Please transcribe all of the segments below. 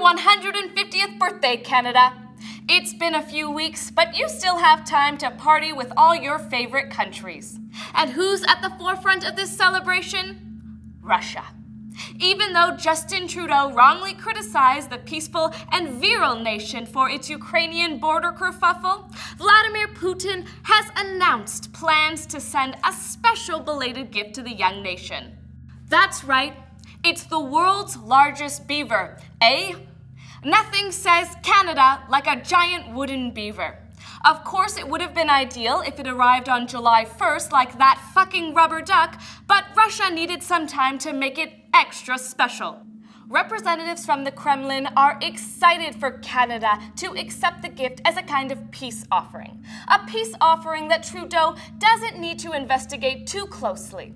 150th birthday, Canada! It's been a few weeks, but you still have time to party with all your favorite countries. And who's at the forefront of this celebration? Russia. Even though Justin Trudeau wrongly criticized the peaceful and virile nation for its Ukrainian border kerfuffle, Vladimir Putin has announced plans to send a special belated gift to the young nation. That's right, it's the world's largest beaver, a Nothing says Canada like a giant wooden beaver. Of course, it would have been ideal if it arrived on July 1st like that fucking rubber duck, but Russia needed some time to make it extra special. Representatives from the Kremlin are excited for Canada to accept the gift as a kind of peace offering. A peace offering that Trudeau doesn't need to investigate too closely.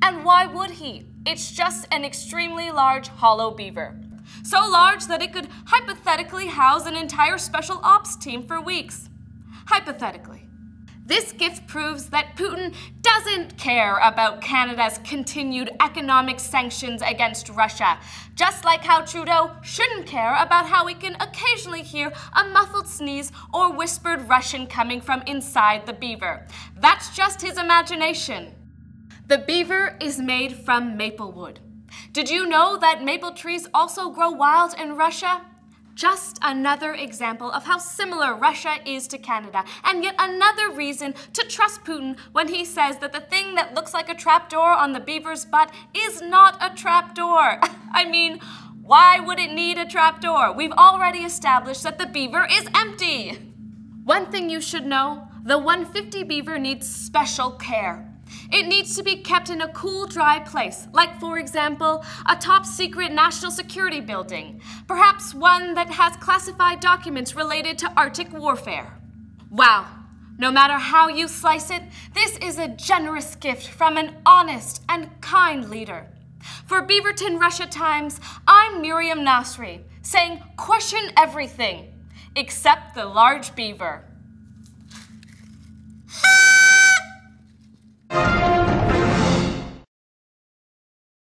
And why would he? It's just an extremely large hollow beaver so large that it could hypothetically house an entire special ops team for weeks. Hypothetically. This gift proves that Putin doesn't care about Canada's continued economic sanctions against Russia, just like how Trudeau shouldn't care about how we can occasionally hear a muffled sneeze or whispered Russian coming from inside the beaver. That's just his imagination. The beaver is made from maple wood. Did you know that maple trees also grow wild in Russia? Just another example of how similar Russia is to Canada, and yet another reason to trust Putin when he says that the thing that looks like a trapdoor on the beaver's butt is not a trapdoor. I mean, why would it need a trapdoor? We've already established that the beaver is empty. One thing you should know, the 150 beaver needs special care. It needs to be kept in a cool, dry place, like, for example, a top secret national security building, perhaps one that has classified documents related to Arctic warfare. Wow, no matter how you slice it, this is a generous gift from an honest and kind leader. For Beaverton Russia Times, I'm Miriam Nasri, saying question everything, except the large beaver.